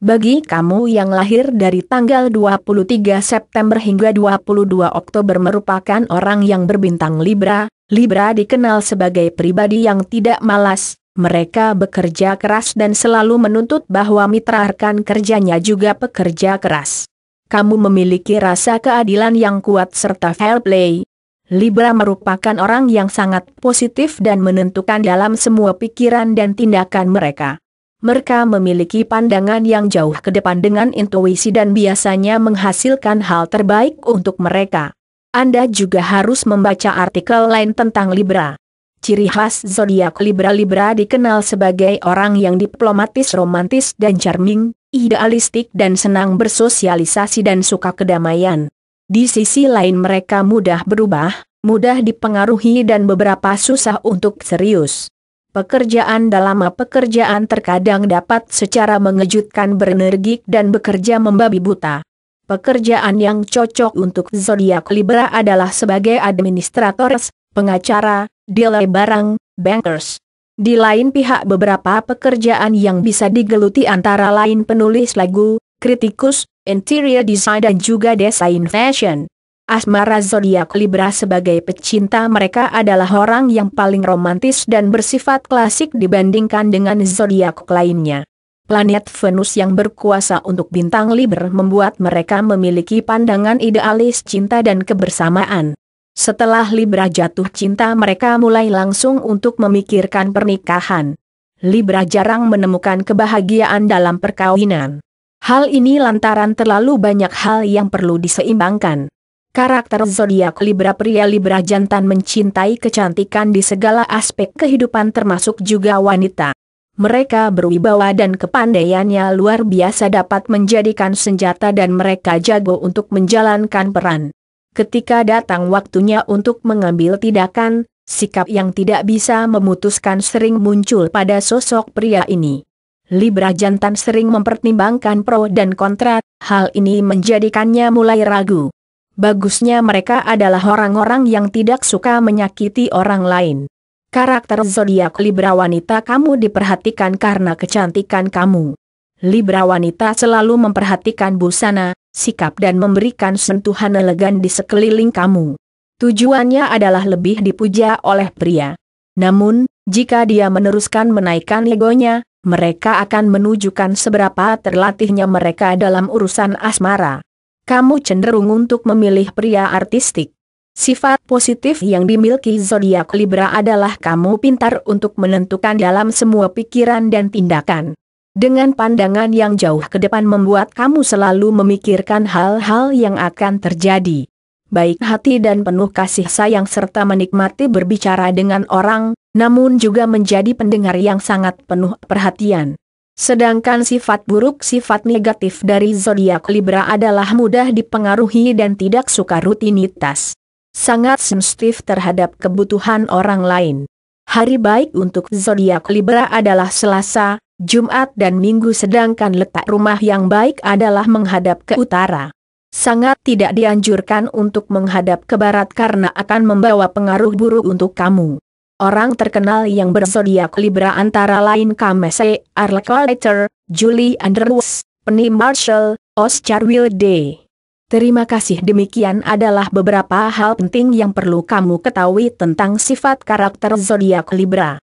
Bagi kamu yang lahir dari tanggal 23 September hingga 22 Oktober merupakan orang yang berbintang Libra, Libra dikenal sebagai pribadi yang tidak malas, mereka bekerja keras dan selalu menuntut bahwa mitra rekan kerjanya juga pekerja keras. Kamu memiliki rasa keadilan yang kuat serta fair play. Libra merupakan orang yang sangat positif dan menentukan dalam semua pikiran dan tindakan mereka mereka memiliki pandangan yang jauh ke depan dengan intuisi dan biasanya menghasilkan hal terbaik untuk mereka. Anda juga harus membaca artikel lain tentang Libra. Ciri khas zodiak Libra-Libra dikenal sebagai orang yang diplomatis, romantis, dan charming, idealistik, dan senang bersosialisasi dan suka kedamaian. Di sisi lain, mereka mudah berubah, mudah dipengaruhi, dan beberapa susah untuk serius. Pekerjaan dalam pekerjaan terkadang dapat secara mengejutkan berenergik dan bekerja membabi buta. Pekerjaan yang cocok untuk zodiak Libra adalah sebagai administrator, pengacara, dealer barang, bankers. Di lain pihak beberapa pekerjaan yang bisa digeluti antara lain penulis lagu, kritikus, interior design dan juga desain fashion. Asmara zodiak Libra sebagai pecinta mereka adalah orang yang paling romantis dan bersifat klasik dibandingkan dengan zodiak lainnya. Planet Venus yang berkuasa untuk bintang Libra membuat mereka memiliki pandangan idealis cinta dan kebersamaan. Setelah Libra jatuh cinta mereka mulai langsung untuk memikirkan pernikahan. Libra jarang menemukan kebahagiaan dalam perkawinan. Hal ini lantaran terlalu banyak hal yang perlu diseimbangkan. Karakter zodiak Libra pria Libra jantan mencintai kecantikan di segala aspek kehidupan termasuk juga wanita. Mereka berwibawa dan kepandaiannya luar biasa dapat menjadikan senjata dan mereka jago untuk menjalankan peran. Ketika datang waktunya untuk mengambil tindakan, sikap yang tidak bisa memutuskan sering muncul pada sosok pria ini. Libra jantan sering mempertimbangkan pro dan kontra, hal ini menjadikannya mulai ragu bagusnya mereka adalah orang-orang yang tidak suka menyakiti orang lain. Karakter zodiak Libra wanita kamu diperhatikan karena kecantikan kamu. Libra wanita selalu memperhatikan busana, sikap dan memberikan sentuhan elegan di sekeliling kamu. Tujuannya adalah lebih dipuja oleh pria. Namun, jika dia meneruskan menaikkan egonya, mereka akan menunjukkan seberapa terlatihnya mereka dalam urusan asmara kamu cenderung untuk memilih pria artistik. Sifat positif yang dimiliki zodiak Libra adalah kamu pintar untuk menentukan dalam semua pikiran dan tindakan. Dengan pandangan yang jauh ke depan membuat kamu selalu memikirkan hal-hal yang akan terjadi. Baik hati dan penuh kasih sayang serta menikmati berbicara dengan orang, namun juga menjadi pendengar yang sangat penuh perhatian. Sedangkan sifat buruk sifat negatif dari zodiak Libra adalah mudah dipengaruhi dan tidak suka rutinitas. Sangat sensitif terhadap kebutuhan orang lain. Hari baik untuk zodiak Libra adalah Selasa, Jumat dan Minggu sedangkan letak rumah yang baik adalah menghadap ke utara. Sangat tidak dianjurkan untuk menghadap ke barat karena akan membawa pengaruh buruk untuk kamu. Orang terkenal yang bersodiak Libra antara lain Kamese, Arl Carter, Julie Andrews, Penny Marshall, Oscar Wilde. Terima kasih demikian adalah beberapa hal penting yang perlu kamu ketahui tentang sifat karakter zodiak Libra.